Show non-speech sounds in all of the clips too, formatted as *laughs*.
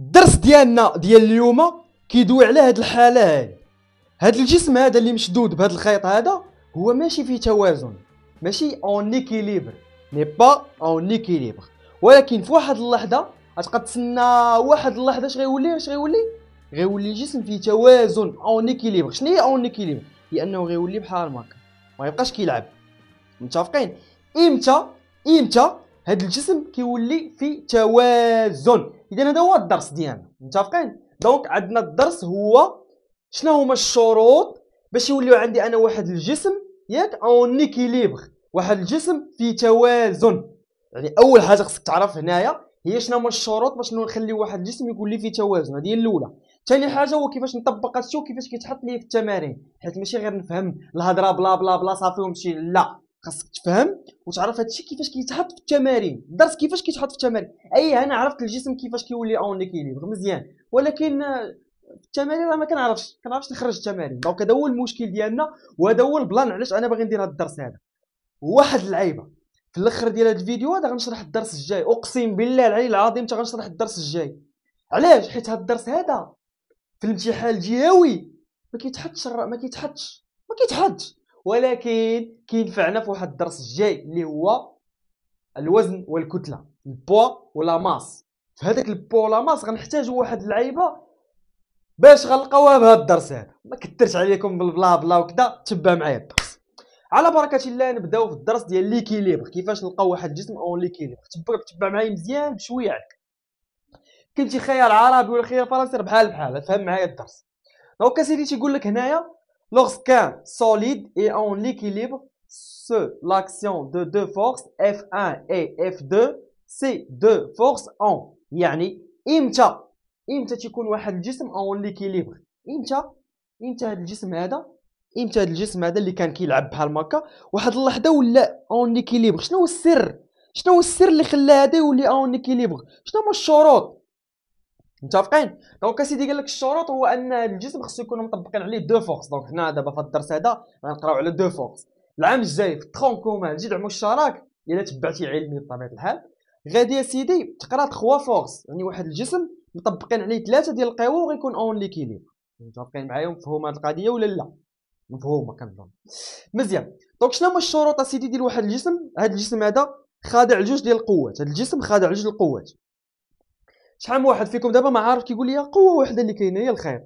الدرس ديالنا ديال اليوم كيدوي على هاد الحاله هاي هاد الجسم هذا اللي مشدود بهاد الخيط هذا هو ماشي في توازن ماشي اون ايكيليبر ني با اون ايكيليبر ولكن في واحد اللحظه غتبقى تسنى واحد اللحظه اش غيولي اش غيولي غيولي الجسم في توازن اون ايكيليبر شنو هي اون ايكيليبر هي انه غيولي بحال هكا ما يبقاش كيلعب متفقين امتى امتى هذا الجسم كيولي في توازن اذا هذا هو الدرس ديالنا متفقين دونك عندنا الدرس هو شنو هما الشروط باش يوليو عندي انا واحد الجسم ياك اون ايكيليبر واحد الجسم في توازن يعني اول حاجه خصك تعرف هنايا هي شنو هما الشروط باش نخليو واحد الجسم يكون لي في توازن هذه هي الاولى ثاني حاجه هو كيفاش نطبق هادشي وكيفاش كيتحط لي في التمارين حيت ماشي غير نفهم الهضره بلا بلا بلا صافي ونمشي لا خاصك تفهم وتعرف هادشي كيفاش كيتحط في التمارين الدرس كيفاش كيتحط في التمارين اي انا عرفت الجسم كيفاش كيولي اون اكيليبر مزيان ولكن في التمارين راه ما كنعرفش كنعرفش نخرج التمارين دونك هذا هو المشكل ديالنا وهذا هو البلان علاش انا باغي ندير هاد الدرس هذا واحد العيبه في الاخر ديال هاد الفيديو هذا غنشرح الدرس الجاي اقسم بالله العلي العظيم حتى غنشرح الدرس الجاي علاش حيت هاد الدرس هذا في الامتحان الجهوي ما كيتحطش ما كيتحطش ما كيتحطش ولكن كينفعنا في واحد الدرس الجاي اللي هو الوزن والكتله البوا ولا ماس في هذاك البوا ولا ماس غنحتاجوا واحد اللعيبه باش غنلقاوها هذا الدرس هذا ما كثرش عليكم بالبلا بلا وكذا تبع معايا الدرس على بركه الله نبداو في الدرس ديال ليكيليبر كيفاش نلقاو واحد الجسم اون ليكيليبر تبع تبع معايا مزيان بشويه عليك كنتي خيار عربي ولا خيار فرنسي بحال بحال فهم معايا الدرس دونك اسيدي تيقول لك هنايا Lorsqu'un solide est en équilibre, ce l'action de deux forces F1 et F2 ces deux forces en يعني امتى امتى تيكون واحد الجسم اون ليكيليبر امتى امتى هذا الجسم هذا امتى هذا الجسم هذا اللي كان كيلعب بحال هكا واحد اللحظه ولا اون ليكيليبر شنو هو السر شنو هو السر اللي خلى هذا يولي اون ليكيليبر شنو هما الشروط متفقين دونك اسيدي قال لك الشروط هو ان الجسم خصو يكونوا مطبقين عليه دو فورس دونك هنا دابا في الدرس هذا غنقراو على دو فورس العام الجاي في الترون كومان الجدع الشراك الا تبعتي علمي بطبيعه الحال غادي يا سيدي تقرا تخوا فورس يعني واحد الجسم مطبقين عليه ثلاثه ديال القوى وغيكون اون ليكيليب متفقين معايا مفهومه هاد القضيه ولا لا مفهومه كنظن مزيان دونك شنو هما الشروط اسيدي ديال واحد الجسم هاد الجسم هذا خاضع لجوج ديال القوات هاد الجسم خاضع لجوج القوات شحال من واحد فيكم دابا ما عارف كيقول لي قوه واحده اللي كاينه هي الخيط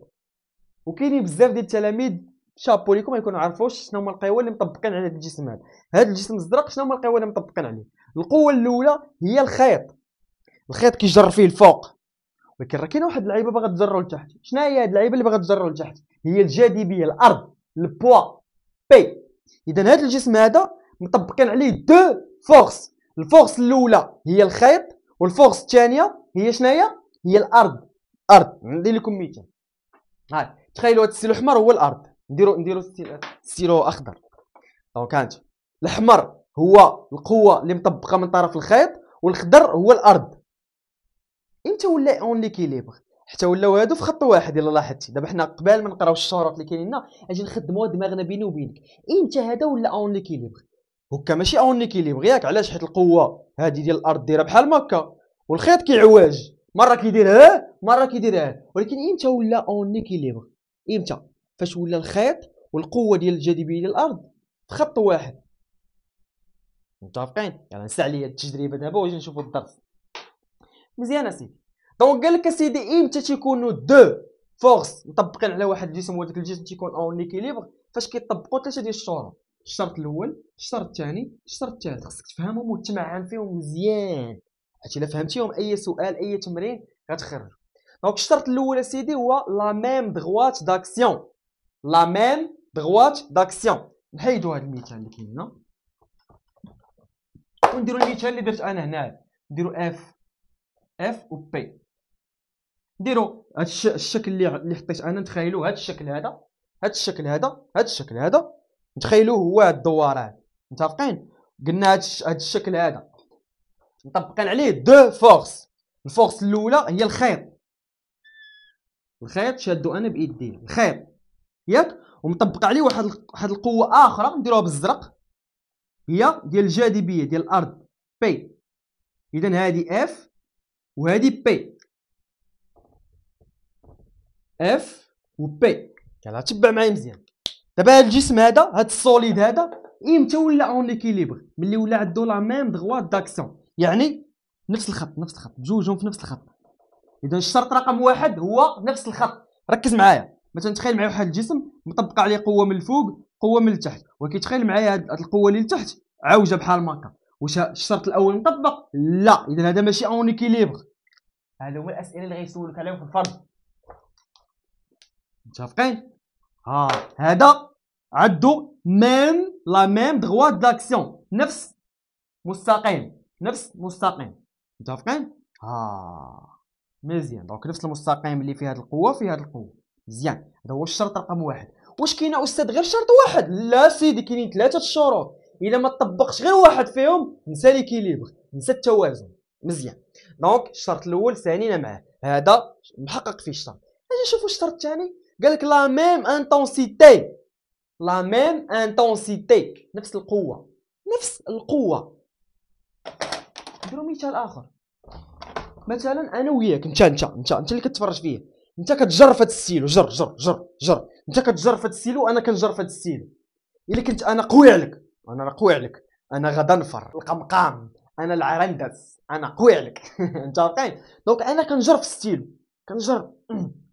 وكاينين بزاف ديال التلاميذ شابو ليكم ما يكونوا عارفوش شنو هما القوى اللي مطبقين على هذا الجسم هذا هذا الجسم الزرق شنو هما القوى اللي مطبقين عليه القوه الاولى هي الخيط الخيط كيجر فيه الفوق ولكن راه كاينه واحد اللعيبه باغا تجرو لتحت شنو هي هاد اللعيبه اللي باغا تجرو لتحت هي الجاذبيه الارض البوا بي اذا هذا الجسم هذا مطبقين عليه دو فورس الفورس الاولى هي الخيط والفورس الثانيه هي شناهي هي الارض ارض ندير لكم مثال هاي تخيلوا هذا السيلو الاحمر هو الارض نديرو نديرو السيلو اخضر دونك هانت الاحمر هو القوه اللي مطبقه من طرف الخيط والخضر هو الارض امتى ولا اون ليكيليبر حتى ولاو هادو في خط واحد الا لاحظتي دابا حنا قبل ما نقراو الشروط اللي كاينين لنا اجي نخدموا دماغنا بيني وبينك امتى هذا ولا اون ليكيليبر هكا ماشي اون ليكيليبر ياك علاش حيت القوه هذه ديال الارض دايره بحال هكا والخيط كيعواج مره كيدير ها مره كيدير ها ولكن امتى ولا اون ايكيليبر امتى فاش ولا الخيط والقوه ديال الجاذبيه ديال الارض في خط واحد متفقين يلا نسع هاد التجربه دابا وجي نشوفوا الدرس مزيان اسيدي دونك قال لك اسيدي امتى تيكونوا دو فورس مطبقين على واحد الجسم وداك الجسم تيكون اون ايكيليبر فاش كيطبقوا ثلاثه ديال الشروط الشرط الاول الشرط الثاني الشرط الثالث خصك تفهمهم وتمعن فيهم مزيان هادشي الا فهمتيهم اي سؤال اي تمرين غتخرج دونك الشرط الاول اسيدي هو لا ميم دغوات داكسيون لا ميم دغوات داكسيون نحيدو هاد المثال اللي كاين هنا ونديرو المثال اللي درت انا هنا نديرو اف اف و بي نديرو هاد الشكل اللي اللي حطيت انا نتخيلو هاد الشكل هذا هاد الشكل هذا هاد الشكل هذا نتخيلوه هو هاد الدوران متفقين قلنا هاد الشكل هذا مطبقين عليه دو فورس الفورس الاولى هي الخيط الخيط شادو انا بايدي الخيط ياك ومطبق عليه واحد واحد القوه اخرى نديروها بالزرق هي ديال الجاذبيه ديال الارض بي اذا هذه اف وهذه بي اف وبي يلا تبع معايا مزيان دابا هاد الجسم هذا هاد السوليد هذا امتى ولا اون ليكيليبر ملي ولا عندو لا ميم دغوا داكسيون يعني نفس الخط نفس الخط بجوجهم في نفس الخط اذا الشرط رقم واحد هو نفس الخط ركز معايا مثلا تخيل معايا واحد الجسم مطبق عليه قوه من الفوق قوه من التحت ولكن تخيل معايا هاد القوه اللي لتحت عوجه بحال هكا واش الشرط الاول مطبق لا اذا هذا ماشي اون اكيليبر هادو هما الاسئله اللي غيسولوك عليهم في الفرض متفقين ها هذا عندو ميم لا ميم دغوا داكسيون نفس مستقيم نفس مستقيم متفقين ها آه. مزيان دونك نفس المستقيم اللي فيه هذه القوه فيه هذه القوه مزيان هذا هو الشرط رقم واحد واش كاين استاذ غير شرط واحد لا سيدي كاينين ثلاثه الشروط الا ما طبقش غير واحد فيهم نسى ليكيليبر نسى التوازن مزيان دونك الشرط الاول ثانينا معاه هذا محقق فيه الشرط اجي نشوفوا الشرط الثاني قال لك لا ميم انتونسيتي لا ميم انتونسيتي نفس القوه نفس القوه نديرو مثال اخر مثلا انا وياك انت انت انت انت اللي كتفرج فيا انت كتجر في هذا السيلو جر جر جر جر انت كتجر في هذا السيلو انا كنجر في هذا السيلو الا كنت انا قوي عليك انا قوي عليك انا غدا نفر القمقام انا العرندس انا قوي عليك *laughs* انت عارفين دونك انا كنجر في السيلو كنجر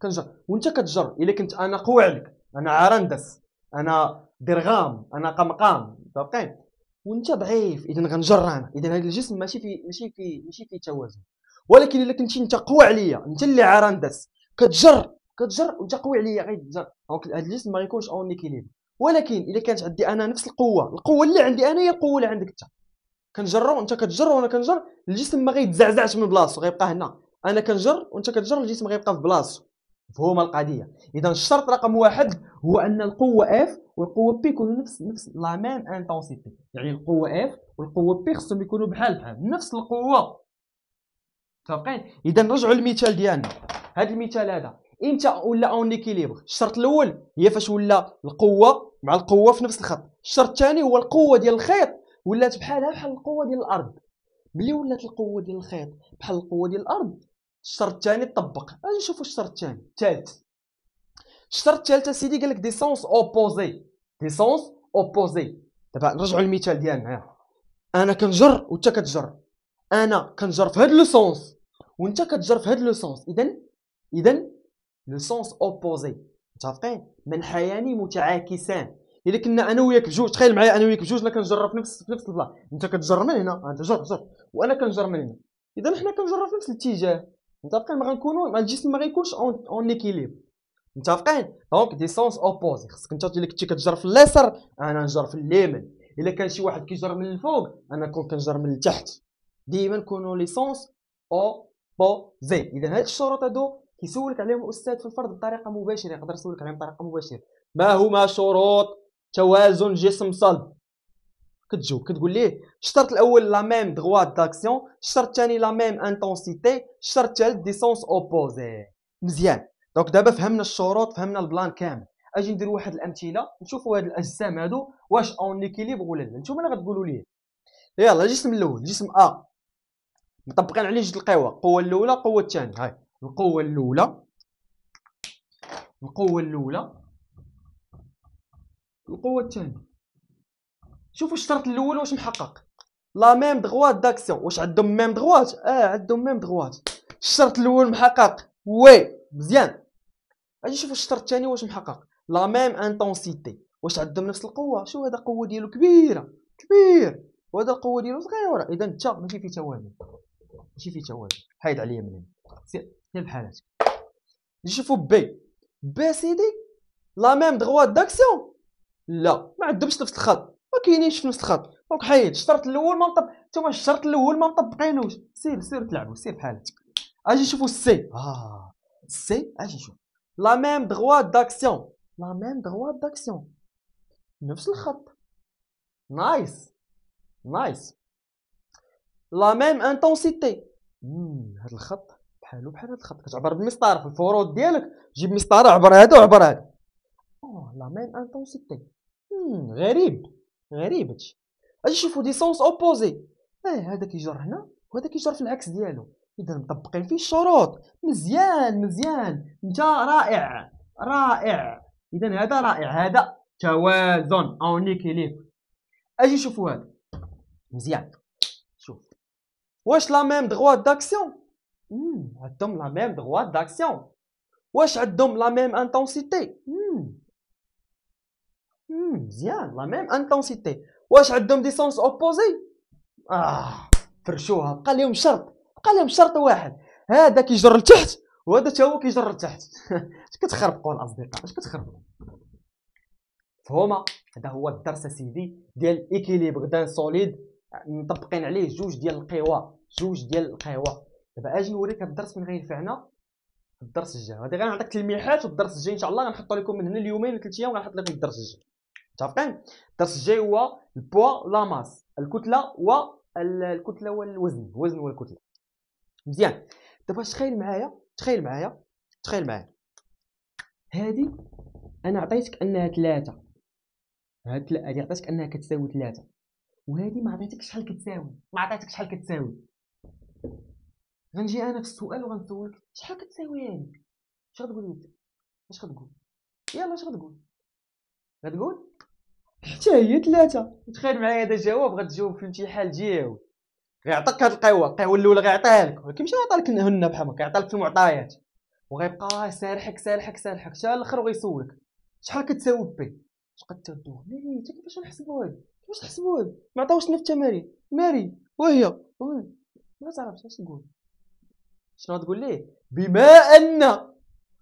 كنجر وانت كتجر الا كنت انا قوي عليك انا عرندس انا درغام انا قمقام عارفين وانت ضعيف اذا غنجرعنا اذا هذا الجسم ماشي في ماشي في ماشي في توازن ولكن الا كنتي انت قوي عليا انت اللي عرندس كتجر كتجر وانت قوي عليا غيتجر دونك هذا الجسم ما غيكونش اون ايكيليبر ولكن الا كانت عندي انا نفس القوه القوه اللي عندي انا هي القوه اللي عندك انت كنجرو وانت كتجر وانا كنجر الجسم ما غيتزعزعش من بلاصتو غيبقى هنا انا كنجر وانت كتجر الجسم غيبقى في بلاصتو مفهومه القضيه اذا الشرط رقم واحد هو ان القوه اف والقوه بي يكونوا نفس نفس لا ميم انتونسيتي يعني القوه اف والقوه بي خصهم يكونوا بحال بحال نفس القوه متفقين اذا نرجعوا للمثال ديالنا هذا المثال هذا امتى ولا اون إيكيليبغ الشرط الاول هي فاش ولا القوه مع القوه في نفس الخط الشرط الثاني هو القوه ديال الخيط ولات بحالها بحال القوه ديال الارض ملي ولات القوه ديال الخيط بحال القوه ديال الارض الشرط الثاني طبق غادي نشوفوا الشرط الثاني الثالث الشرط الثالث سيدي قال لك دي سونس اوبوزي دي سونس اوبوزي دابا نرجعوا للمثال ديالنا انا كنجر وانت كتجر انا كنجر في هاد لو سونس وانت كتجر في هاد لو سونس اذا اذا لو سونس اوبوزي متفقين منحيان متعاكسان الا كنا انا وياك بجوج تخيل معايا انا وياك بجوج كنجر في نفس في نفس البلاصه انت كتجر من هنا انت جر جر وانا كنجر من هنا اذا حنا كنجر في نفس الاتجاه متفقين ما غنكونوا الجسم ما غيكونش اون ايكيليب متفقين دونك دي سونس اوبوزي خصك انت ديك كنتي كتجر في اليسر انا نجر في اليمين الا كان شي واحد كيجر من الفوق انا نكون كنجر من التحت ديما نكونوا لي سونس اوبوزي اذا هاد الشروط هادو كيسولك عليهم الاستاذ في الفرد بطريقه مباشره يقدر يسولك عليهم بطريقه مباشره ما هما شروط توازن جسم صلب كتجو كتقول ليه الشرط الاول لا ميم دغوا داكسيون الشرط الثاني لا ميم انتونسيتي الشرط الثالث دي سونس اوبوزي مزيان دونك دابا فهمنا الشروط فهمنا البلان كامل اجي ندير واحد الامثله نشوفوا هاد الاجسام هادو واش اون ايكيليبر ولا لا نتوما اللي غتقولوا ليه يلا الجسم الاول جسم ا مطبقين عليه جوج القوى القوه الاولى القوه الثانيه هاي القوه الاولى القوه الاولى القوه الثانيه شوفوا الشرط الاول واش محقق لا ميم دغوات داكسيون واش عندهم ميم دغوات اه عندهم ميم دغوات الشرط الاول محقق وي مزيان اجي شوفوا الشرط الثاني واش محقق لا ميم انتونسيتي واش عندهم نفس القوه شوف هذا القوه ديالو كبيره كبير وهذا القوه ديالو صغيره اذا انت ماشي في توازن ماشي في توازن حيد عليا من هنا سير بحالاتك نشوفوا بي بي سيدي لا ميم دغوات داكسيون لا ما عندهمش نفس الخط كاينينش في نفس الخط دونك حيد الشرط الاول ما مطب انتوما الشرط الاول ما مطبقينوش سير سير تلعبوا سير بحالك اجي نشوفوا السي اه السي اجي نشوف لا ميم دغوا داكسيون لا ميم دغوا داكسيون نفس الخط نايس نايس لا ميم انتونسيتي هذا الخط بحالو بحال هذا الخط كتعبر بالمسطره في الفروض ديالك جيب مسطره عبر هذا وعبر هذا لا ميم انتونسيتي غريب غريب هادشي اجي شوفوا دي سونس اوبوزي اه هذا كيجر هنا وهذا كيجر في العكس ديالو اذا مطبقين فيه الشروط مزيان مزيان انت رائع رائع اذا هذا رائع هذا توازن اون ايكيليبر اجي شوفوا هذا مزيان شوف واش لا ميم دغوا داكسيون عندهم لا ميم دغوا داكسيون واش عندهم لا ميم انتونسيتي مزيان لا ميم انتونسيتي واش عندهم دي سونس اوبوزي اه فرشوها بقى لهم شرط بقى لهم شرط واحد هذا كيجر لتحت وهذا حتى هو كيجر لتحت *laughs* اش كتخربقوا الاصدقاء اش كتخربقوا فهما هذا هو الدرس سيدي ديال ايكيليبر دان سوليد مطبقين عليه جوج ديال القوى جوج ديال القوى دابا اجي نوريك الدرس من غير فعنا الدرس الجاي غادي غنعطيك تلميحات والدرس الجاي ان شاء الله غنحطو لكم من هنا اليومين ثلاث ايام غنحط لكم الدرس الجاي متفقين الدرس الجاي هو البوا لا ماس الكتله والكتله والوزن الوزن والكتله مزيان دابا تخيل معايا تخيل معايا تخيل معايا هادي انا عطيتك انها ثلاثة هاد هادي عطيتك انها كتساوي ثلاثة وهادي ما عطيتكش شحال كتساوي ما عطيتكش شحال كتساوي غنجي انا في السؤال وغنسولك شحال كتساوي هادي اش غتقول انت اش غتقول يلا اش غتقول غتقول حتى هي ثلاثه تخيل معايا هذا جواب غتجاوب في الامتحان ديالو غيعطيك هاد القهوه القهوه الاولى غيعطيها لك ولكن ماشي غيعطيك هنا بحال هكا غيعطيك في المعطيات وغيبقى آه سارحك سارحك سارحك حتى الاخر وغيسولك شحال كتساوي بي شحال كتساوي ماري انت كيفاش نحسبوا هاد كيفاش نحسبوا هاد ما عطاوش لنا في التمارين ماري وهي ما تعرفش اش تقول شنو غتقول ليه بما ان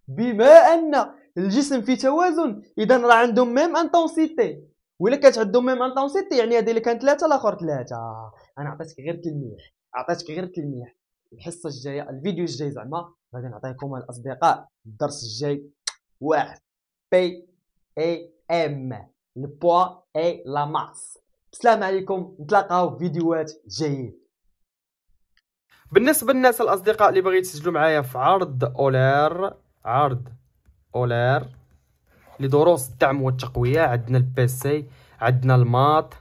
بما ان الجسم في توازن اذا راه عندهم ميم انتونسيتي ولا عندهم ميم انتونسيتي يعني هذه اللي كانت ثلاثه الاخر ثلاثه انا عطيتك غير تلميح عطيتك غير تلميح الحصه الجايه الفيديو الجاي زعما غادي نعطيكم الاصدقاء الدرس الجاي واحد بي اي ام البوا اي لا ماس السلام عليكم نتلاقاو في فيديوهات جايين بالنسبه للناس الاصدقاء اللي بغيت يسجلوا معايا في عرض اولير عرض اولير لدروس الدعم والتقويه عندنا البيسي عندنا الماط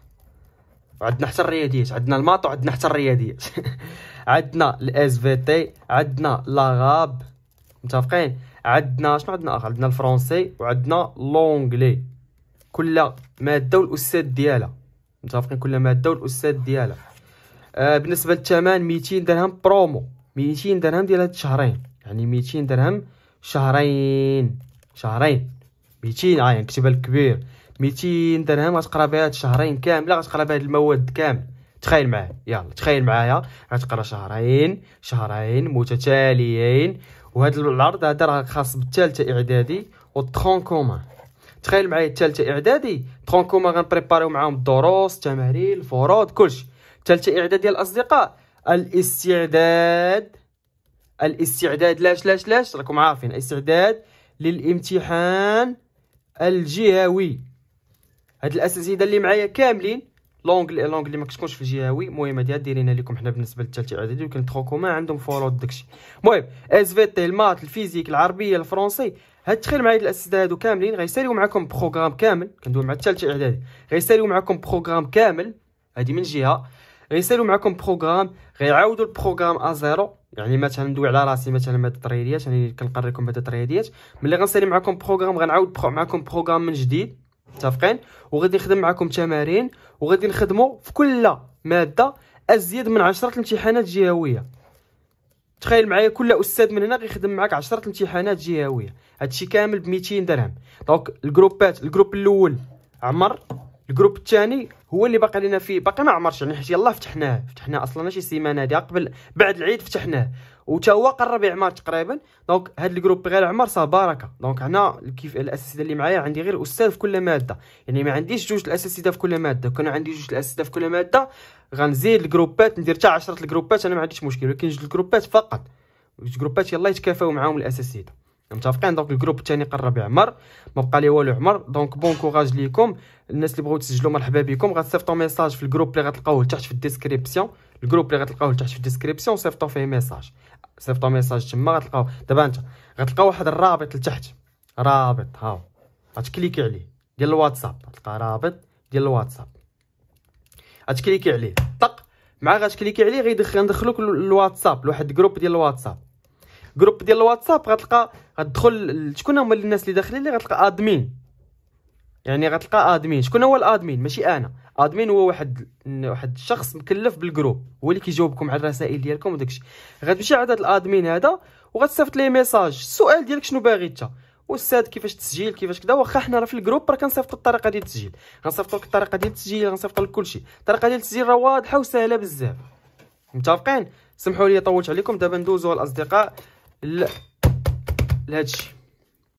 عندنا حتى الرياضيات عندنا الماط وعندنا حتى الرياضيات *laughs* عندنا الاس في تي عندنا لاغاب متفقين عندنا شنو عندنا اخر عندنا الفرونسي وعندنا لونغلي كل ماده والاستاذ ديالها متفقين كل ماده والاستاذ ديالها آه بالنسبه للثمن 200 درهم برومو 200 درهم ديال هاد الشهرين يعني 200 درهم شهرين شهرين ميتين ها كتب الكبير ميتين درهم غتقرا بها هاد الشهرين كامله غتقرا بها هاد المواد كامل تخيل معايا يلا تخيل معايا غتقرا شهرين شهرين متتاليين وهاد العرض هذا راه خاص بالثالثه اعدادي والطخون كومان تخيل معايا الثالثه اعدادي طخون كومان غنبريباريو معاهم الدروس التمارين الفروض كلشي الثالثه اعدادي الاصدقاء الاستعداد الاستعداد لاش لاش لاش راكم عارفين الاستعداد للامتحان الجهوي هاد الاساسيده اللي معايا كاملين لونغ اللي ما كتكونش في الجهوي المهم هادي دايرينها لكم حنا بالنسبه للثالثه اعدادي تخوكو ما عندهم فولو داكشي المهم اس في تي المات الفيزيك العربيه الفرنسي هاد تخيل معايا الاساسيه هادو كاملين غيساليو معاكم بروغرام كامل كندوي مع الثالثه اعدادي غيساليو معاكم بروغرام كامل هادي من جهه غيساليو معاكم بروغرام غيعاودوا البروغرام ا زيرو يعني مثلا ندوي على راسي مثلا هاد التريديات يعني كنقري لكم هاد التريديات ملي غنسالي معكم بروغرام غنعاود بخو معكم بروغرام من جديد متفقين وغادي نخدم معكم تمارين وغادي نخدموا في كل ماده ازيد من 10 امتحانات جهويه تخيل معايا كل استاذ من هنا غيخدم معاك 10 امتحانات جهويه هادشي كامل ب 200 درهم دونك الجروبات الجروب الاول عمر الجروب الثاني هو اللي باقي لنا فيه باقي ما عمرش يعني حيت يلاه فتحناه فتحناه اصلا شي سيمانه هذه قبل بعد العيد فتحناه وتا هو قرب يعمر تقريبا دونك هاد الجروب غير عمر صار بركه دونك هنا كيف الاساسيده اللي معايا عندي غير استاذ في كل ماده يعني ما عنديش جوج الاساسيده في كل ماده كان عندي جوج الاساسيده في كل ماده غنزيد الجروبات ندير حتى 10 الجروبات انا ما عنديش مشكل ولكن جوج الجروبات فقط جوج جروبات يلاه يتكافاو معاهم الاساسيده متفقين دونك الجروب الثاني قرب يعمر ما بقى لي والو عمر دونك بون كوراج ليكم الناس اللي بغاو تسجلوا مرحبا بكم غتصيفطوا ميساج في الجروب اللي غتلقاوه لتحت في الديسكريبسيون الجروب اللي غتلقاوه لتحت في الديسكريبسيون صيفطوا فيه ميساج صيفطوا ميساج تما غتلقاو دابا انت غتلقى واحد الرابط لتحت رابط هاو غتكليكي عليه ديال الواتساب غتلقى رابط ديال الواتساب غتكليكي عليه طق مع غتكليكي عليه غيدخل ندخلوك للواتساب لواحد الجروب ديال الواتساب جروب ديال الواتساب غتلقى غتدخل شكون هما الناس اللي داخلين اللي غتلقى ادمين يعني غتلقى ادمين شكون هو الادمين ماشي انا ادمين هو واحد واحد الشخص مكلف بالجروب هو اللي كيجاوبكم على الرسائل ديالكم وداكشي غتمشي عند هذا الادمين هذا وغتصيفط ليه ميساج السؤال ديالك شنو باغي انت واستاذ كيفاش تسجيل كيفاش كذا واخا حنا راه في الجروب راه كنصيفطوا الطريقه ديال التسجيل غنصيفطوا لك الطريقه ديال التسجيل غنصيفطوا لك كلشي الطريقه ديال التسجيل راه واضحه وسهله بزاف متفقين سمحوا لي طولت عليكم دابا ندوزو الاصدقاء Let's.